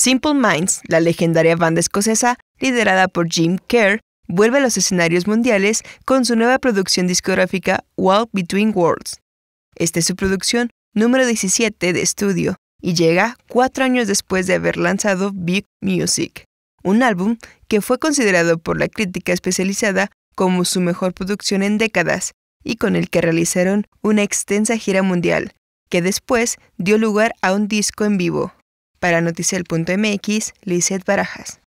Simple Minds, la legendaria banda escocesa liderada por Jim Kerr, vuelve a los escenarios mundiales con su nueva producción discográfica Walk Between Worlds. Esta es su producción número 17 de estudio y llega cuatro años después de haber lanzado Big Music, un álbum que fue considerado por la crítica especializada como su mejor producción en décadas y con el que realizaron una extensa gira mundial, que después dio lugar a un disco en vivo. Para Noticiel.mx, Lizeth Barajas.